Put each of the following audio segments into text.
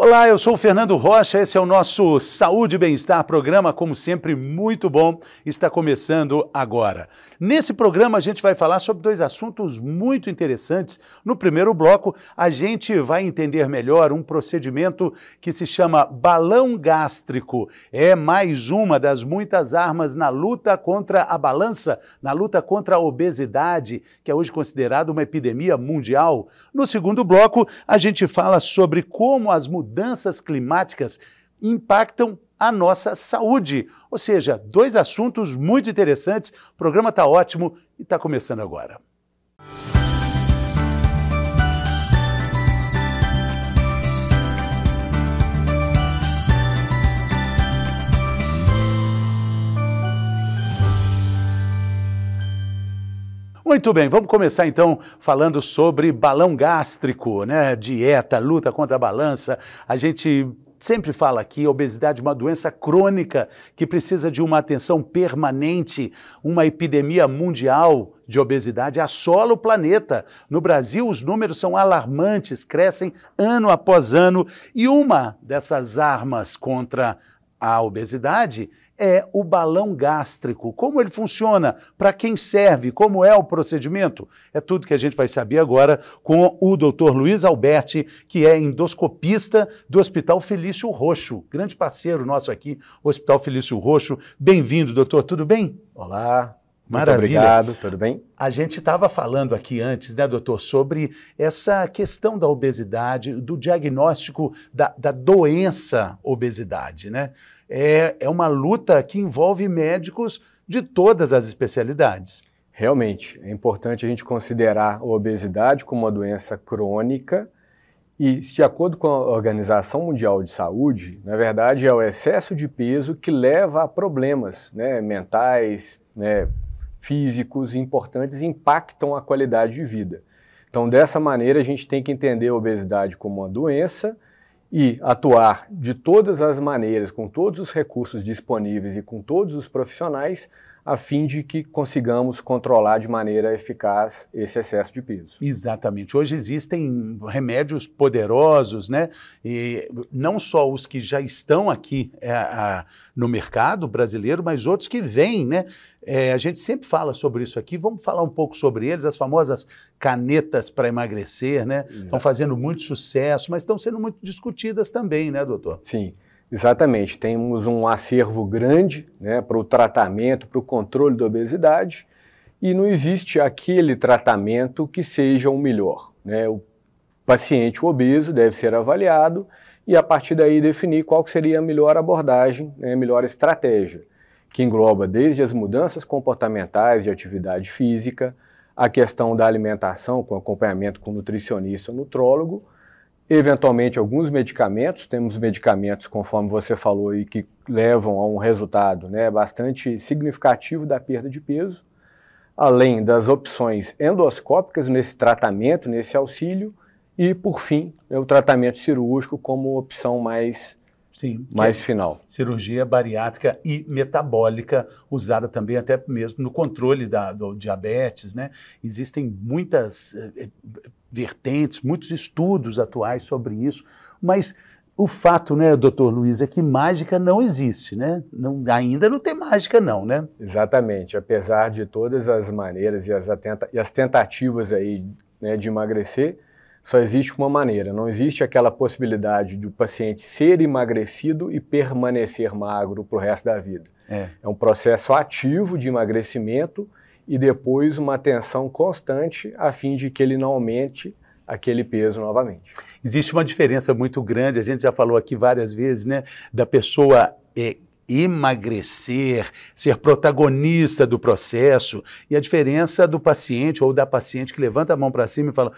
Olá, eu sou o Fernando Rocha, esse é o nosso Saúde e Bem-Estar, programa, como sempre, muito bom, está começando agora. Nesse programa, a gente vai falar sobre dois assuntos muito interessantes. No primeiro bloco, a gente vai entender melhor um procedimento que se chama balão gástrico. É mais uma das muitas armas na luta contra a balança, na luta contra a obesidade, que é hoje considerada uma epidemia mundial. No segundo bloco, a gente fala sobre como as mudanças mudanças climáticas impactam a nossa saúde. Ou seja, dois assuntos muito interessantes. O programa está ótimo e está começando agora. Muito bem, vamos começar então falando sobre balão gástrico, né? Dieta, luta contra a balança. A gente sempre fala aqui, a obesidade é uma doença crônica que precisa de uma atenção permanente, uma epidemia mundial de obesidade assola o planeta. No Brasil, os números são alarmantes, crescem ano após ano, e uma dessas armas contra a obesidade é o balão gástrico. Como ele funciona? Para quem serve? Como é o procedimento? É tudo que a gente vai saber agora com o Dr. Luiz Alberti, que é endoscopista do Hospital Felício Roxo, grande parceiro nosso aqui, Hospital Felício Roxo. Bem-vindo, doutor. Tudo bem? Olá, Maravilha. Muito obrigado, tudo bem? A gente estava falando aqui antes, né, doutor, sobre essa questão da obesidade, do diagnóstico da, da doença obesidade, né? É, é uma luta que envolve médicos de todas as especialidades. Realmente, é importante a gente considerar a obesidade como uma doença crônica e, de acordo com a Organização Mundial de Saúde, na verdade é o excesso de peso que leva a problemas né, mentais, né, físicos importantes impactam a qualidade de vida. Então, dessa maneira, a gente tem que entender a obesidade como uma doença e atuar de todas as maneiras, com todos os recursos disponíveis e com todos os profissionais, a fim de que consigamos controlar de maneira eficaz esse excesso de peso. Exatamente. Hoje existem remédios poderosos, né? E não só os que já estão aqui é, a, no mercado brasileiro, mas outros que vêm, né? É, a gente sempre fala sobre isso aqui. Vamos falar um pouco sobre eles, as famosas canetas para emagrecer, né? Estão fazendo muito sucesso, mas estão sendo muito discutidas também, né, doutor? Sim. Exatamente, temos um acervo grande né, para o tratamento, para o controle da obesidade, e não existe aquele tratamento que seja o melhor. Né? O paciente obeso deve ser avaliado e, a partir daí, definir qual seria a melhor abordagem, né, a melhor estratégia, que engloba desde as mudanças comportamentais de atividade física, a questão da alimentação com acompanhamento com nutricionista ou nutrólogo, eventualmente alguns medicamentos, temos medicamentos, conforme você falou, aí, que levam a um resultado né, bastante significativo da perda de peso, além das opções endoscópicas nesse tratamento, nesse auxílio, e, por fim, é o tratamento cirúrgico como opção mais Sim. É Mais é final. Cirurgia bariátrica e metabólica, usada também até mesmo no controle da, do diabetes, né? Existem muitas eh, eh, vertentes, muitos estudos atuais sobre isso, mas o fato, né, doutor Luiz, é que mágica não existe, né? Não, ainda não tem mágica, não, né? Exatamente. Apesar de todas as maneiras e as, atenta e as tentativas aí né, de emagrecer, só existe uma maneira. Não existe aquela possibilidade do paciente ser emagrecido e permanecer magro para o resto da vida. É. é um processo ativo de emagrecimento e depois uma atenção constante a fim de que ele não aumente aquele peso novamente. Existe uma diferença muito grande, a gente já falou aqui várias vezes, né, da pessoa é, emagrecer, ser protagonista do processo e a diferença do paciente ou da paciente que levanta a mão para cima e fala: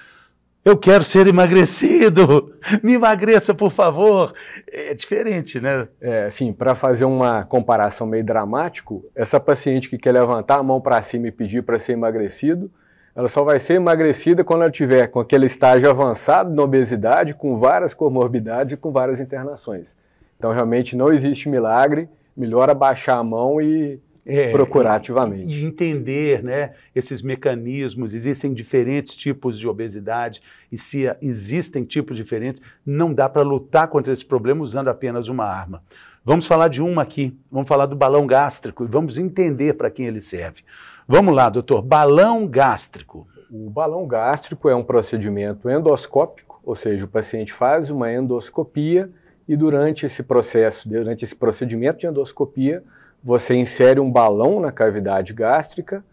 eu quero ser emagrecido. Me emagreça, por favor. É diferente, né? É, sim, para fazer uma comparação meio dramático, essa paciente que quer levantar a mão para cima e pedir para ser emagrecido, ela só vai ser emagrecida quando ela tiver com aquele estágio avançado na obesidade, com várias comorbidades e com várias internações. Então, realmente não existe milagre. Melhor abaixar a mão e é, procurar ativamente. Entender né, esses mecanismos, existem diferentes tipos de obesidade, e se existem tipos diferentes, não dá para lutar contra esse problema usando apenas uma arma. Vamos falar de uma aqui, vamos falar do balão gástrico e vamos entender para quem ele serve. Vamos lá, doutor, balão gástrico. O balão gástrico é um procedimento endoscópico, ou seja, o paciente faz uma endoscopia e durante esse processo, durante esse procedimento de endoscopia, você insere um balão na cavidade gástrica.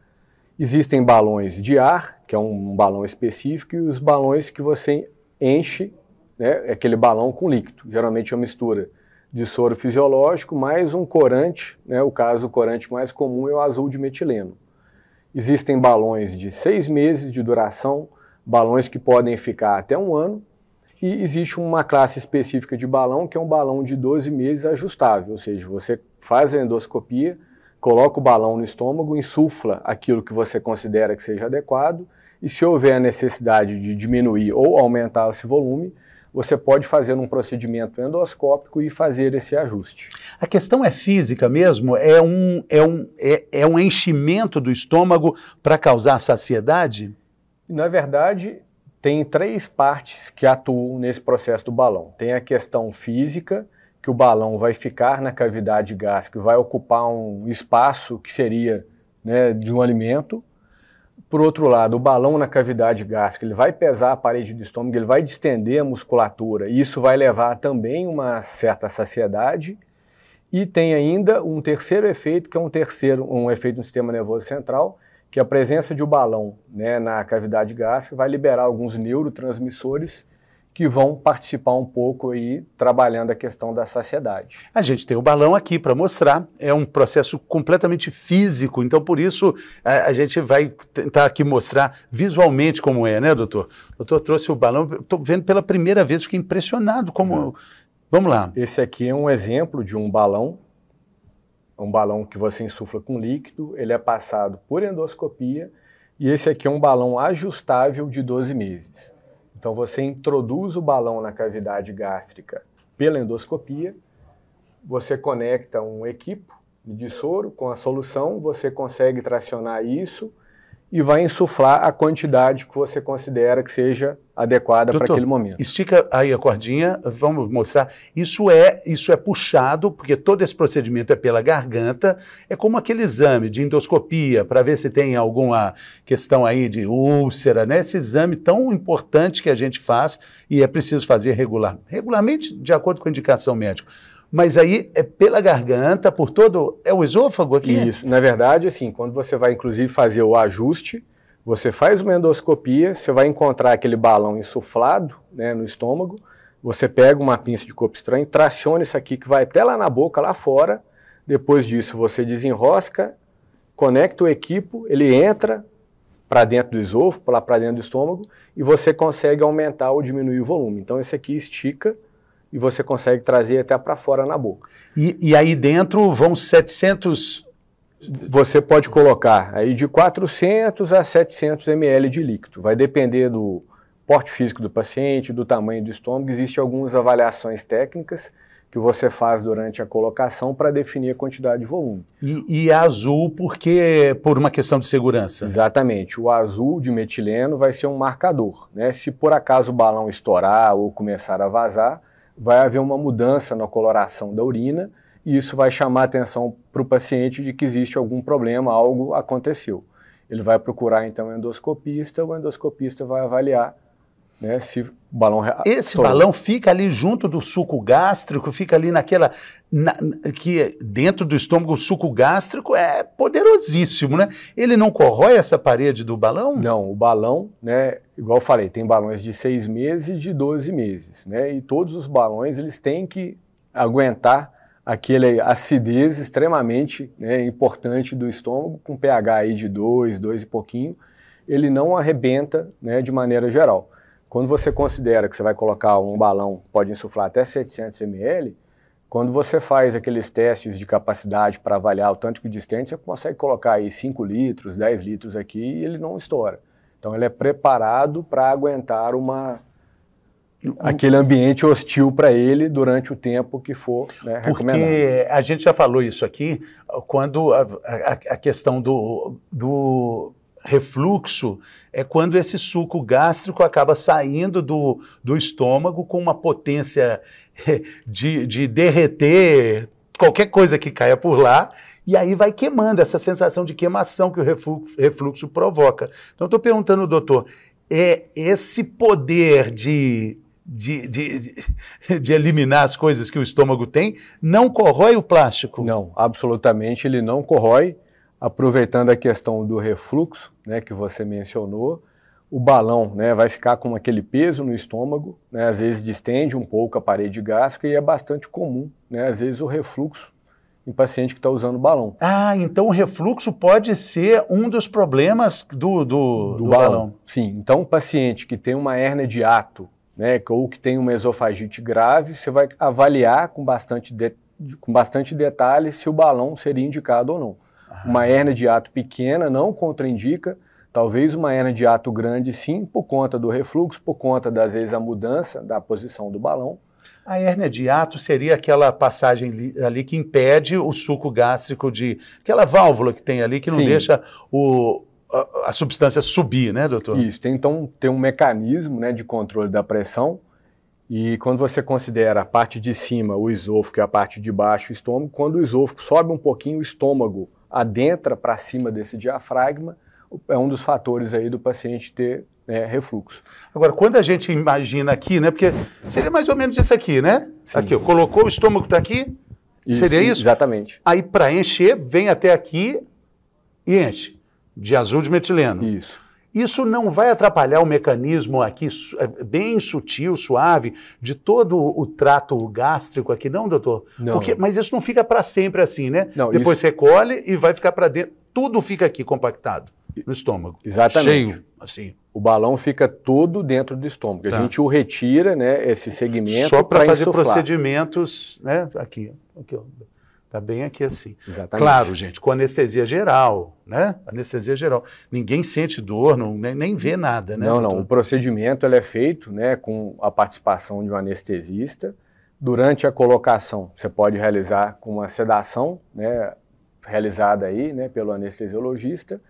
Existem balões de ar, que é um balão específico, e os balões que você enche, né, é aquele balão com líquido. Geralmente é uma mistura de soro fisiológico mais um corante, né, o caso o corante mais comum é o azul de metileno. Existem balões de seis meses de duração, balões que podem ficar até um ano, e existe uma classe específica de balão que é um balão de 12 meses ajustável, ou seja, você faz a endoscopia, coloca o balão no estômago, insufla aquilo que você considera que seja adequado e se houver a necessidade de diminuir ou aumentar esse volume, você pode fazer um procedimento endoscópico e fazer esse ajuste. A questão é física mesmo? É um, é um, é, é um enchimento do estômago para causar saciedade? Na verdade, tem três partes que atuam nesse processo do balão: tem a questão física, que o balão vai ficar na cavidade gástrica, vai ocupar um espaço que seria né, de um alimento. Por outro lado, o balão na cavidade gástrica, ele vai pesar a parede do estômago, ele vai distender a musculatura, e isso vai levar também uma certa saciedade. E tem ainda um terceiro efeito, que é um terceiro, um efeito no sistema nervoso central, que a presença de um balão né, na cavidade gástrica vai liberar alguns neurotransmissores que vão participar um pouco aí, trabalhando a questão da saciedade. A gente tem o balão aqui para mostrar, é um processo completamente físico, então por isso a, a, gente vai tentar aqui mostrar visualmente como é, né, doutor? Doutor, trouxe o balão, estou vendo pela primeira vez, fiquei impressionado como... Uhum. Vamos lá. Esse aqui é um exemplo de um balão, um balão que você insufla com líquido, ele é passado por endoscopia, e esse aqui é um balão ajustável de 12 meses. Então você introduz o balão na cavidade gástrica pela endoscopia, você conecta um equipo de soro com a solução, você consegue tracionar isso e vai insuflar a quantidade que você considera que seja adequada para aquele momento. Estica aí a cordinha, vamos mostrar. Isso é, isso é puxado, porque todo esse procedimento é pela garganta. É como aquele exame de endoscopia para ver se tem alguma questão aí de úlcera, né? Esse exame tão importante que a gente faz e é preciso fazer regular, regularmente de acordo com a indicação médica mas aí é pela garganta, por todo. É o esôfago aqui? Isso. Na verdade, assim, quando você vai, inclusive, fazer o ajuste, você faz uma endoscopia, você vai encontrar aquele balão insuflado né, no estômago, você pega uma pinça de corpo estranho, traciona isso aqui que vai até lá na boca, lá fora. Depois disso, você desenrosca, conecta o equipo, ele entra para dentro do esôfago, lá para dentro do estômago, e você consegue aumentar ou diminuir o volume. Então, esse aqui estica e você consegue trazer até para fora na boca. E, e, aí dentro vão 700... Você pode colocar aí de 400 a 700 ml de líquido. Vai depender do porte físico do paciente, do tamanho do estômago. Existem algumas avaliações técnicas que você faz durante a colocação para definir a quantidade de volume. E, e, é azul porque por uma questão de segurança. Exatamente. O azul de metileno vai ser um marcador. Né? Se por acaso o balão estourar ou começar a vazar, vai haver uma mudança na coloração da urina e isso vai chamar a atenção para o paciente de que existe algum problema, algo aconteceu. Ele vai procurar então o endoscopista, o endoscopista vai avaliar né, se balão Esse balão fica ali junto do suco gástrico, fica ali naquela. Na, que dentro do estômago o suco gástrico é poderosíssimo, né? Ele não corrói essa parede do balão? Não, o balão, né? igual eu falei, tem balões de seis meses e de 12 meses, né? E todos os balões eles têm que aguentar aquele acidez extremamente né, importante do estômago, com pH aí de 2, 2 e pouquinho, ele não arrebenta né, de maneira geral. Quando você considera que você vai colocar um balão, pode insuflar até 700 ml, quando você faz aqueles testes de capacidade para avaliar o tanto de distância, você consegue colocar aí 5 litros, 10 litros aqui e ele não estoura. Então ele é preparado para aguentar uma aquele ambiente hostil para ele durante o tempo que for né, recomendado. Porque a gente já falou isso aqui quando a, a, a questão do, do refluxo é quando esse suco gástrico acaba saindo do, do estômago com uma potência de, de derreter qualquer coisa que caia por lá e aí vai queimando, essa sensação de queimação que o refluxo, provoca. Então, estou perguntando, doutor, é esse poder de de, de, de, eliminar as coisas que o estômago tem, não corrói o plástico? Não, absolutamente ele não corrói. Aproveitando a questão do refluxo, né, que você mencionou, o balão né, vai ficar com aquele peso no estômago, né, às vezes distende um pouco a parede gástrica e é bastante comum, né, às vezes, o refluxo em paciente que está usando balão. Ah, então o refluxo pode ser um dos problemas do, do, do, do balão. balão. Sim, então um paciente que tem uma hérnia de ato, né, ou que tem uma esofagite grave, você vai avaliar com bastante, de, com bastante detalhe se o balão seria indicado ou não. Ah. Uma hérnia de ato pequena não contraindica, talvez uma hernia de ato grande sim, por conta do refluxo, por conta, das vezes, a mudança da posição do balão. A hérnia de hiato seria aquela passagem ali, que impede o suco gástrico de. aquela válvula que tem ali que não Sim. deixa o, a, a, substância subir, né, doutor? Isso. Tem, então tem um mecanismo né, de controle da pressão. E quando você considera a parte de cima, o esôfago, e a parte de baixo, o estômago, quando o esôfago sobe um pouquinho, o estômago adentra para cima desse diafragma, é um dos fatores aí do paciente ter é, refluxo. Agora, quando a gente imagina aqui, né? Porque seria mais ou menos isso aqui, né? Sim. Aqui, ó, colocou o estômago está aqui, isso, seria isso? Exatamente. Aí, para encher, vem até aqui e enche de azul de metileno. Isso. Isso não vai atrapalhar o mecanismo aqui, é, bem sutil, suave, de todo o trato gástrico aqui, não, doutor? Não. Porque, mas isso não fica para sempre assim, né? Não, Depois isso... você colhe e vai ficar para dentro. Tudo fica aqui compactado no estômago. Exatamente. Cheio, assim. O balão fica todo dentro do estômago. Tá. A gente o retira, né, esse segmento Só para fazer insuflar. procedimentos, né, aqui, aqui ó. Tá bem aqui assim. Exatamente. Claro, gente, com anestesia geral, né? Anestesia geral. Ninguém sente dor, não, nem, nem vê nada, né? Não, doutor? não. O procedimento ele é feito, né, com a participação de um anestesista. Durante a colocação, você pode realizar com uma sedação, né, realizada aí, né, pelo anestesiologista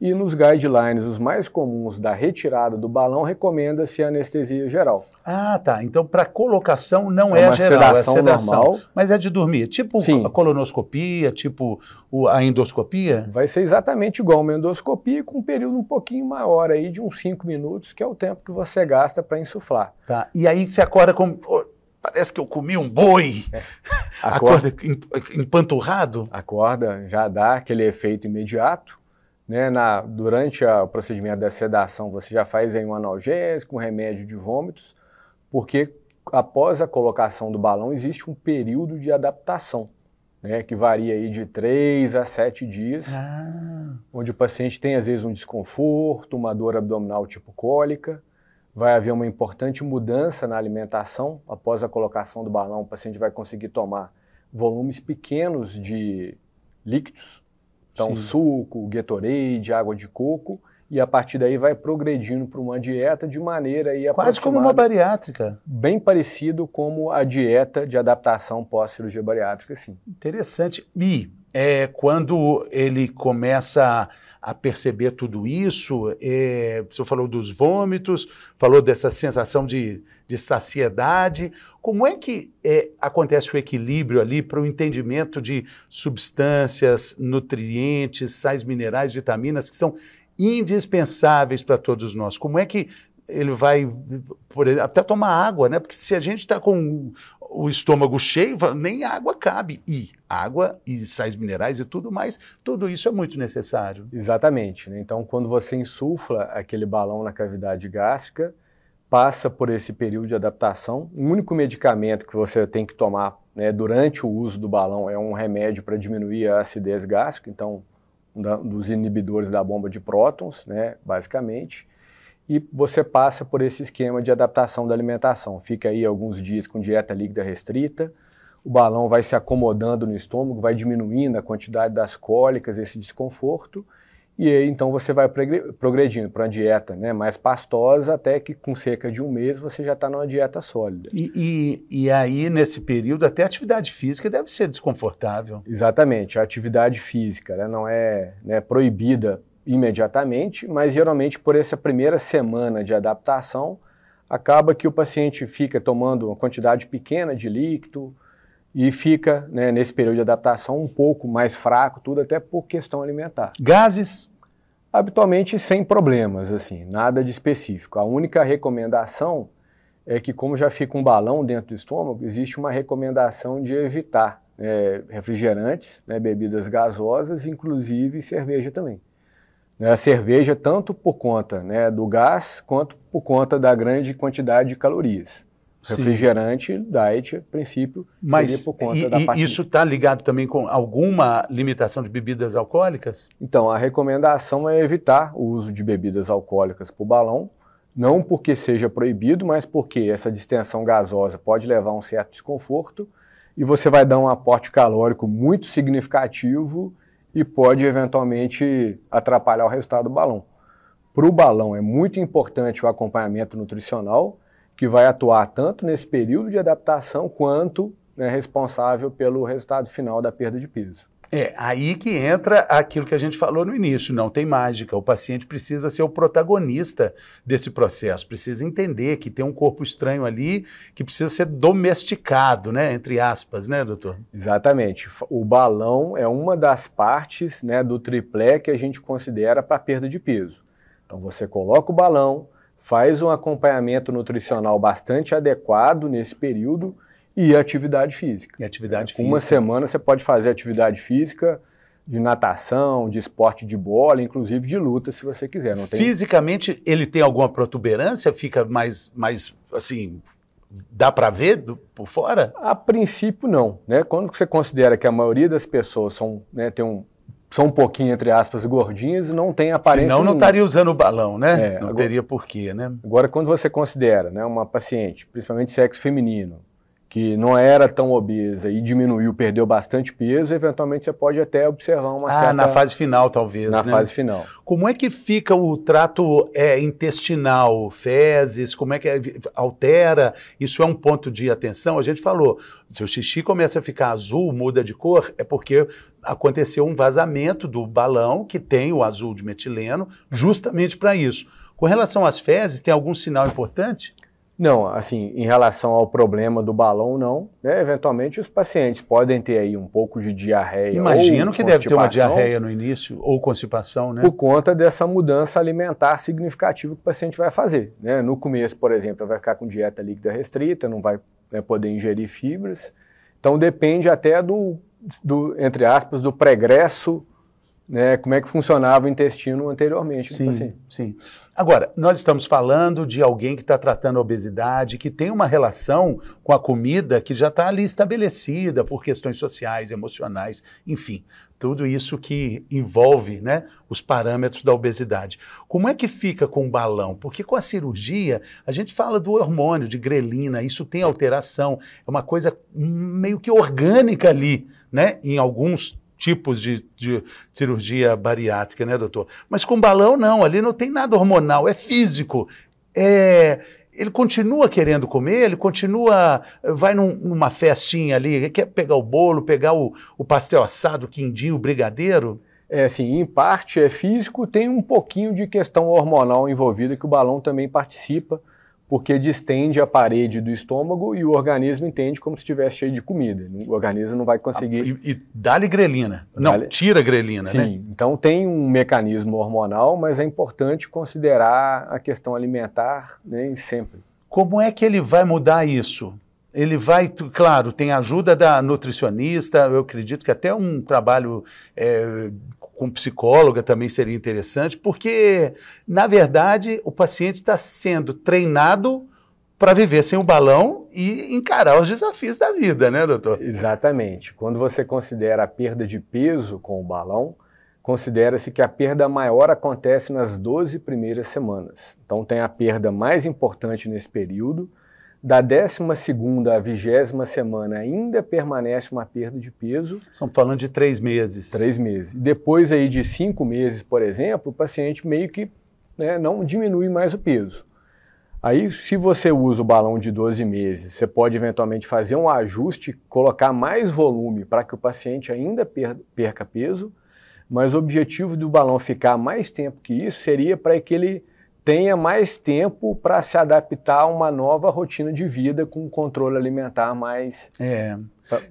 e nos guidelines, os mais comuns da retirada do balão, recomenda-se anestesia geral. Ah, tá. Então, para colocação não é, é geral, é sedação. Normal. Mas é de dormir. Tipo Sim. a colonoscopia, tipo a endoscopia? Vai ser exatamente igual uma endoscopia, com um período um pouquinho maior aí, de uns 5 minutos, que é o tempo que você gasta para insuflar. Tá. E aí você acorda com parece que eu comi um boi. É. Acorda, acorda empanturrado? Acorda, já dá aquele efeito imediato. Né, na, durante a, o procedimento da sedação, você já faz aí um analgésico, um remédio de vômitos, porque após a colocação do balão existe um período de adaptação, né, que varia aí de 3 a 7 dias, ah. onde o paciente tem às vezes um desconforto, uma dor abdominal tipo cólica, vai haver uma importante mudança na alimentação após a colocação do balão, o paciente vai conseguir tomar volumes pequenos de líquidos, então, Sim. suco, Gatorade, água de coco, e a partir daí vai progredindo para uma dieta de maneira aí quase como uma bariátrica, bem parecido como a dieta de adaptação pós cirurgia bariátrica, sim. Interessante. E é, quando ele começa a, perceber tudo isso, é, o senhor falou dos vômitos, falou dessa sensação de, de saciedade. Como é que é, acontece o equilíbrio ali para o entendimento de substâncias, nutrientes, sais minerais, vitaminas que são indispensáveis para todos nós? Como é que ele vai por, até tomar água, né? Porque se a gente está com o, estômago cheio, nem água cabe. E água e sais minerais e tudo mais, tudo isso é muito necessário. Exatamente. Né? Então, quando você insufla aquele balão na cavidade gástrica, passa por esse período de adaptação. O único medicamento que você tem que tomar né, durante o uso do balão é um remédio para diminuir a acidez gástrica, então, um dos inibidores da bomba de prótons, né, basicamente e você passa por esse esquema de adaptação da alimentação. Fica aí alguns dias com dieta líquida restrita, o balão vai se acomodando no estômago, vai diminuindo a quantidade das cólicas, esse desconforto, e aí então você vai progredindo para uma dieta né, mais pastosa, até que com cerca de um mês você já está numa dieta sólida. E, e, e, aí, nesse período, até a atividade física deve ser desconfortável. Exatamente, a atividade física né, não é né, proibida imediatamente, mas geralmente por essa primeira semana de adaptação, acaba que o paciente fica tomando uma quantidade pequena de líquido e fica, né, nesse período de adaptação, um pouco mais fraco, tudo até por questão alimentar. Gases? Habitualmente sem problemas, assim, nada de específico. A única recomendação é que, como já fica um balão dentro do estômago, existe uma recomendação de evitar é, refrigerantes, né, bebidas gasosas, inclusive cerveja também. Né, a cerveja tanto por conta né, do gás quanto por conta da grande quantidade de calorias. Sim. Refrigerante, diet, a princípio, Mas seria por conta e, da parte... isso está ligado também com alguma limitação de bebidas alcoólicas? Então, a recomendação é evitar o uso de bebidas alcoólicas por balão, não porque seja proibido, mas porque essa distensão gasosa pode levar a um certo desconforto e você vai dar um aporte calórico muito significativo e pode eventualmente atrapalhar o resultado do balão. Para o balão é muito importante o acompanhamento nutricional, que vai atuar tanto nesse período de adaptação quanto né, responsável pelo resultado final da perda de peso. É, aí que entra aquilo que a gente falou no início, não tem mágica. O paciente precisa ser o protagonista desse processo, precisa entender que tem um corpo estranho ali que precisa ser domesticado, né, entre aspas, né, doutor? Exatamente. O balão é uma das partes, né, do triplé que a gente considera para perda de peso. Então você coloca o balão, faz um acompanhamento nutricional bastante adequado nesse período, e atividade física. E atividade é, física. Uma semana você pode fazer atividade física de natação, de esporte de bola, inclusive de luta, se você quiser. Não tem... Fisicamente, ele tem alguma protuberância? Fica mais, mais assim, dá para ver do, por fora? A princípio, não. Né? Quando você considera que a maioria das pessoas são, né, tem um, são um pouquinho, entre aspas, gordinhas e não tem aparência Senão não estaria usando o balão, né? É, não agora, teria porquê, né? Agora, quando você considera né, uma paciente, principalmente sexo feminino, que não era tão obesa e diminuiu, perdeu bastante peso, eventualmente você pode até observar uma ah, certa... na fase final, talvez, Na né? fase final. Como é que fica o trato é, intestinal, fezes, como é que é? altera? Isso é um ponto de atenção? A gente falou, se o xixi começa a ficar azul, muda de cor, é porque aconteceu um vazamento do balão que tem o azul de metileno justamente para isso. Com relação às fezes, tem algum sinal importante? Não, assim, em relação ao problema do balão, não. Né? Eventualmente, os pacientes podem ter aí um pouco de diarreia. Imagino que deve ter uma diarreia no início ou constipação, né? Por conta dessa mudança alimentar significativa que o paciente vai fazer. Né? No começo, por exemplo, vai ficar com dieta líquida restrita, não vai né, poder ingerir fibras. Então, depende até do, do entre aspas, do pregresso né, como é que funcionava o intestino anteriormente. Né, sim, assim. sim. Agora, nós estamos falando de alguém que está tratando a obesidade, que tem uma relação com a comida que já está ali estabelecida por questões sociais, emocionais, enfim, tudo isso que envolve né, os parâmetros da obesidade. Como é que fica com o balão? Porque com a cirurgia, a gente fala do hormônio, de grelina, isso tem alteração, é uma coisa meio que orgânica ali, né, em alguns tipos de, de, cirurgia bariátrica, né, doutor? Mas com balão, não, ali não tem nada hormonal, é físico. É, ele continua querendo comer, ele continua. Eh, vai num, numa festinha ali, quer pegar o bolo, pegar o, o pastel assado, o quindim, o brigadeiro. É assim, em parte é físico, tem um pouquinho de questão hormonal envolvida que o balão também participa porque distende a parede do estômago e o organismo entende como se estivesse cheio de comida. O organismo não vai conseguir. Ah, e, e dá-lhe grelina. Não, dá tira grelina, Sim, né? Sim, então tem um mecanismo hormonal, mas é importante considerar a questão alimentar né, sempre. Como é que ele vai mudar isso? ele vai, claro, tem ajuda da nutricionista, eu acredito que até um trabalho é, com psicóloga também seria interessante, porque, na verdade, o paciente está sendo treinado para viver sem o balão e encarar os desafios da vida, né, doutor? Exatamente. Quando você considera a perda de peso com o balão, considera-se que a perda maior acontece nas 12 primeiras semanas. Então, tem a perda mais importante nesse período da 12 à 20 semana ainda permanece uma perda de peso. Estamos falando de três meses. Três meses. Depois aí de cinco meses, por exemplo, o paciente meio que né, não diminui mais o peso. Aí, se você usa o balão de 12 meses, você pode eventualmente fazer um ajuste, colocar mais volume para que o paciente ainda perca peso, mas o objetivo do balão ficar mais tempo que isso seria para que ele tenha mais tempo para se adaptar a uma nova rotina de vida com um controle alimentar mais. É.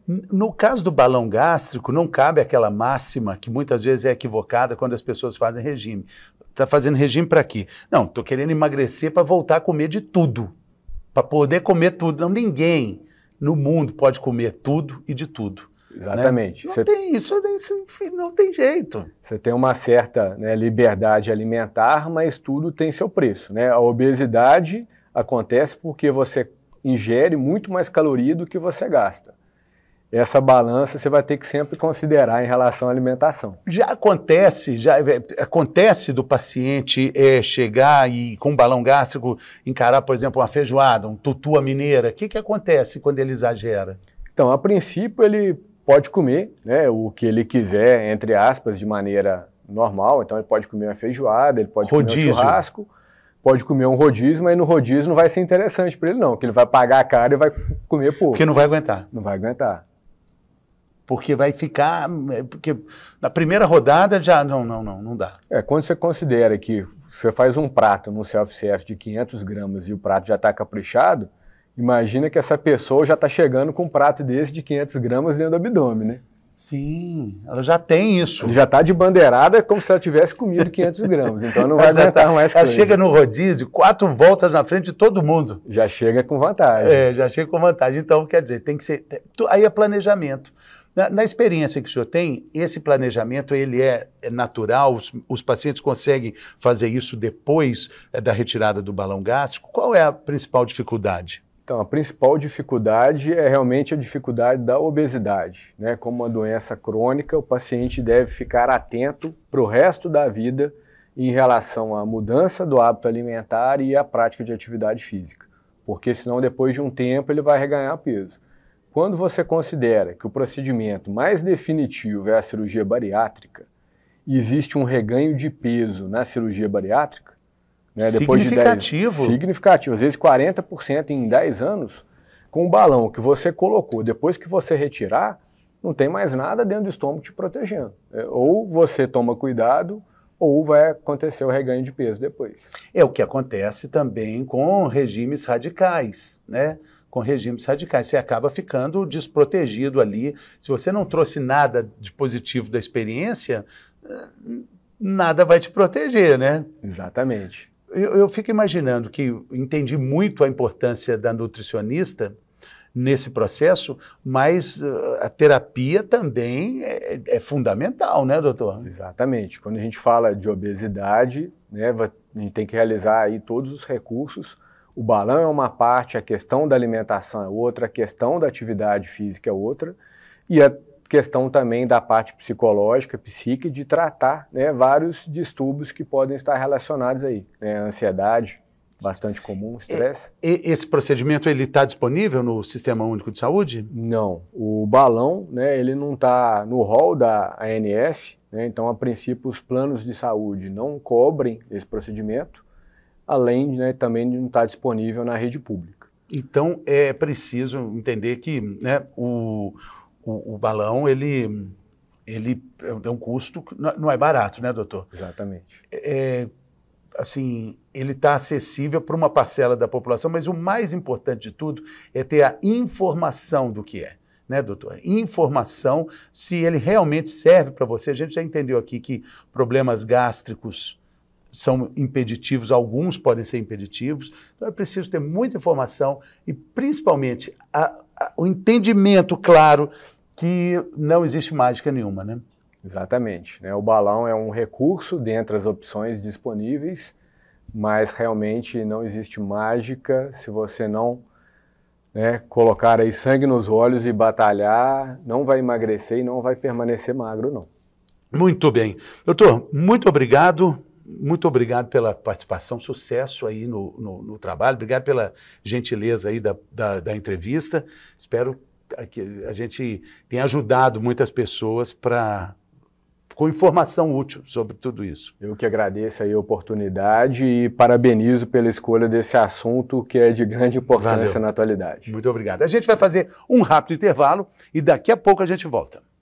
No caso do balão gástrico, não cabe aquela máxima que muitas vezes é equivocada quando as pessoas fazem regime. Está fazendo regime para quê? Não, estou querendo emagrecer para voltar a comer de tudo. Para poder comer tudo. Não, ninguém no mundo pode comer tudo e de tudo. Exatamente. Né? Não Cê... tem isso, é enfim, não tem jeito. Você tem uma certa né, liberdade alimentar, mas tudo tem seu preço. Né? A obesidade acontece porque você ingere muito mais caloria do que você gasta. Essa balança você vai ter que sempre considerar em relação à alimentação. Já acontece, já é, acontece do paciente é, chegar e com um balão gástrico encarar, por exemplo, uma feijoada, um tutua mineira. O que, que acontece quando ele exagera? Então, a princípio ele pode comer né, o que ele quiser, entre aspas, de maneira normal. Então ele pode comer uma feijoada, ele pode rodízio. comer um churrasco, pode comer um rodízio, mas no rodízio não vai ser interessante para ele não, que ele vai pagar a cara e vai comer pouco. Porque não vai aguentar. Não vai aguentar. Porque vai ficar, porque na primeira rodada já não, não, não, não dá. É quando você considera que você faz um prato no self-service de 500 gramas e o prato já está caprichado, Imagina que essa pessoa já está chegando com um prato desse de 500 gramas dentro do abdômen, né? Sim, ela já tem isso. Ele já está de bandeirada como se ela tivesse comido 500 gramas, então não vai é, aguentar tá, mais Ela coisa. chega no rodízio, quatro voltas na frente de todo mundo. Já chega com vantagem. É, já chega com vantagem. Então, quer dizer, tem que ser... Aí é planejamento. Na, na experiência que o senhor tem, esse planejamento, ele é, é natural? Os, os, pacientes conseguem fazer isso depois é, da retirada do balão gástrico? Qual é a principal dificuldade? Então, a principal dificuldade é realmente a dificuldade da obesidade. Né? Como uma doença crônica, o paciente deve ficar atento para o resto da vida em relação à mudança do hábito alimentar e à prática de atividade física, porque senão depois de um tempo ele vai reganhar peso. Quando você considera que o procedimento mais definitivo é a cirurgia bariátrica, existe um reganho de peso na cirurgia bariátrica, né? Depois significativo. De 10, significativo. Às vezes 40% em 10 anos, com o balão que você colocou, depois que você retirar, não tem mais nada dentro do estômago te protegendo. É, ou você toma cuidado, ou vai acontecer o reganho de peso depois. É o que acontece também com regimes radicais, né? Com regimes radicais. Você acaba ficando desprotegido ali. Se você não trouxe nada de positivo da experiência, eh, nada vai te proteger, né? Exatamente eu, eu fico imaginando que entendi muito a importância da nutricionista nesse processo, mas ah, a terapia também é, é, é, fundamental, né, doutor? Exatamente. Quando a gente fala de obesidade, né, a gente tem que realizar aí todos os recursos. O balão é uma parte, a questão da alimentação é outra, a questão da atividade física é outra. E a questão também da parte psicológica, psíquica, de tratar né, vários distúrbios que podem estar relacionados aí, né, ansiedade, bastante comum, é, estresse. esse procedimento ele está disponível no Sistema Único de Saúde? Não, o balão né, ele não está no rol da ANS, né, então a princípio os planos de saúde não cobrem esse procedimento, além né, também de não estar tá disponível na rede pública. Então é preciso entender que né, o o, o balão, ele, ele é um custo, é, não é barato, né, doutor? Exatamente. É, é assim, ele está acessível para uma parcela da população, mas o mais importante de tudo é ter a informação do que é né, doutor? Informação, se ele realmente serve para você. A gente já entendeu aqui que problemas gástricos são impeditivos, alguns podem ser impeditivos. Então é preciso ter muita informação e, principalmente, a, a, o entendimento claro que não existe mágica nenhuma, né? Exatamente. Né? O balão é um recurso dentre as opções disponíveis, mas realmente não existe mágica se você não né, colocar aí sangue nos olhos e batalhar, não vai emagrecer e não vai permanecer magro, não. Muito bem. Doutor, muito obrigado. Muito obrigado pela participação, sucesso aí no, no, no trabalho, obrigado pela gentileza aí da, da, da entrevista. Espero que a gente tem ajudado muitas pessoas para com informação útil sobre tudo isso. Eu que agradeço aí a oportunidade e parabenizo pela escolha desse assunto que é de grande importância Valeu. na atualidade. Muito obrigado. A gente vai fazer um rápido intervalo e daqui a pouco a gente volta.